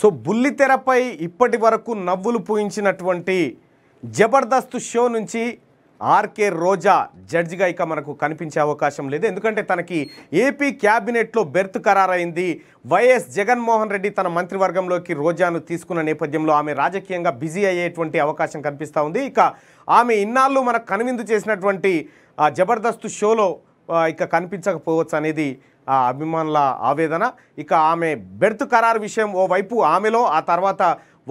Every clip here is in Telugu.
సో బుల్లితెరపై ఇప్పటి వరకు నవ్వులు పూయించినటువంటి జబర్దస్త్ షో నుంచి ఆర్కే రోజా జడ్జిగా ఇక మనకు కనిపించే అవకాశం లేదు ఎందుకంటే తనకి ఏపీ క్యాబినెట్లో బెర్త్ ఖరారైంది వైఎస్ జగన్మోహన్ రెడ్డి తన మంత్రివర్గంలోకి రోజాను తీసుకున్న నేపథ్యంలో ఆమె రాజకీయంగా బిజీ అయ్యేటువంటి అవకాశం కనిపిస్తూ ఉంది ఇక ఆమె ఇన్నాళ్ళు మనకు కనువిందు చేసినటువంటి జబర్దస్త్ షోలో ఇక కనిపించకపోవచ్చు అనేది అభిమానుల ఆవేదన ఇక ఆమె బెర్త్ ఖరారు విషయం ఓవైపు ఆమెలో ఆ తర్వాత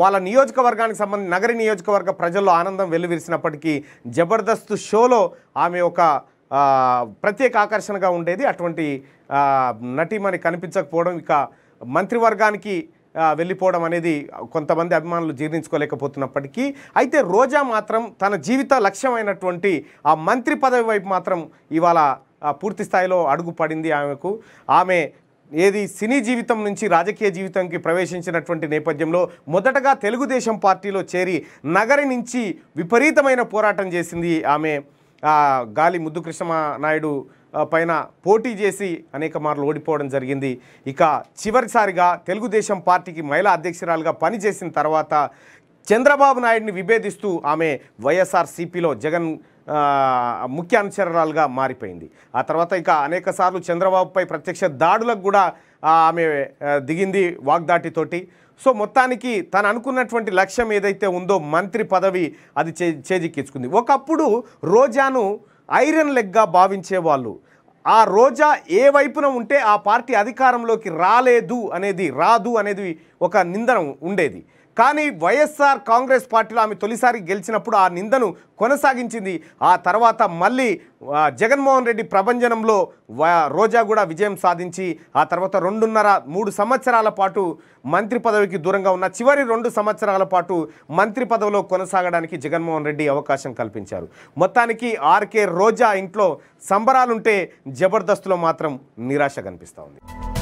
వాళ్ళ నియోజకవర్గానికి సంబంధించి నగర నియోజకవర్గ ప్రజల్లో ఆనందం వెల్లువిరిసినప్పటికీ జబర్దస్త్ షోలో ఆమె ఒక ప్రత్యేక ఆకర్షణగా ఉండేది అటువంటి నటీమణి కనిపించకపోవడం ఇక మంత్రివర్గానికి వెళ్ళిపోవడం అనేది కొంతమంది అభిమానులు జీర్ణించుకోలేకపోతున్నప్పటికీ అయితే రోజా మాత్రం తన జీవిత లక్ష్యమైనటువంటి ఆ మంత్రి పదవి వైపు మాత్రం ఇవాళ పూర్తి స్థాయిలో అడుగు పడింది ఆమెకు ఆమె ఏది సినీ జీవితం నుంచి రాజకీయ జీవితంకి ప్రవేశించినటువంటి నేపథ్యంలో మొదటగా తెలుగుదేశం పార్టీలో చేరి నగరి నుంచి విపరీతమైన పోరాటం చేసింది ఆమె గాలి ముద్దు నాయుడు పైన పోటీ చేసి అనేక మార్లు ఓడిపోవడం జరిగింది ఇక చివరిసారిగా తెలుగుదేశం పార్టీకి మహిళా అధ్యక్షురాలుగా పనిచేసిన తర్వాత చంద్రబాబు నాయుడిని విభేదిస్తూ ఆమె వైఎస్ఆర్సీపీలో జగన్ అనుచరణాలుగా మారిపోయింది ఆ తర్వాత ఇక అనేక సార్లు చంద్రబాబుపై ప్రత్యక్ష దాడులకు కూడా ఆమె దిగింది వాగ్దాటితోటి సో మొత్తానికి తను అనుకున్నటువంటి లక్ష్యం ఏదైతే ఉందో మంత్రి పదవి అది చే చేజిక్కించుకుంది ఒకప్పుడు రోజాను ఐరన్ లెగ్గా భావించేవాళ్ళు ఆ రోజా ఏ వైపున ఉంటే ఆ పార్టీ అధికారంలోకి రాలేదు అనేది రాదు అనేది ఒక నిందన ఉండేది కానీ వైఎస్ఆర్ కాంగ్రెస్ పార్టీలో ఆమె తొలిసారి గెలిచినప్పుడు ఆ నిందను కొనసాగించింది ఆ తర్వాత మళ్ళీ జగన్మోహన్ రెడ్డి ప్రభంజనంలో రోజా కూడా విజయం సాధించి ఆ తర్వాత రెండున్నర మూడు సంవత్సరాల పాటు మంత్రి పదవికి దూరంగా ఉన్న చివరి రెండు సంవత్సరాల పాటు మంత్రి పదవిలో కొనసాగడానికి జగన్మోహన్ రెడ్డి అవకాశం కల్పించారు మొత్తానికి ఆర్కే రోజా ఇంట్లో సంబరాలుంటే జబర్దస్త్లో మాత్రం నిరాశ కనిపిస్తూ ఉంది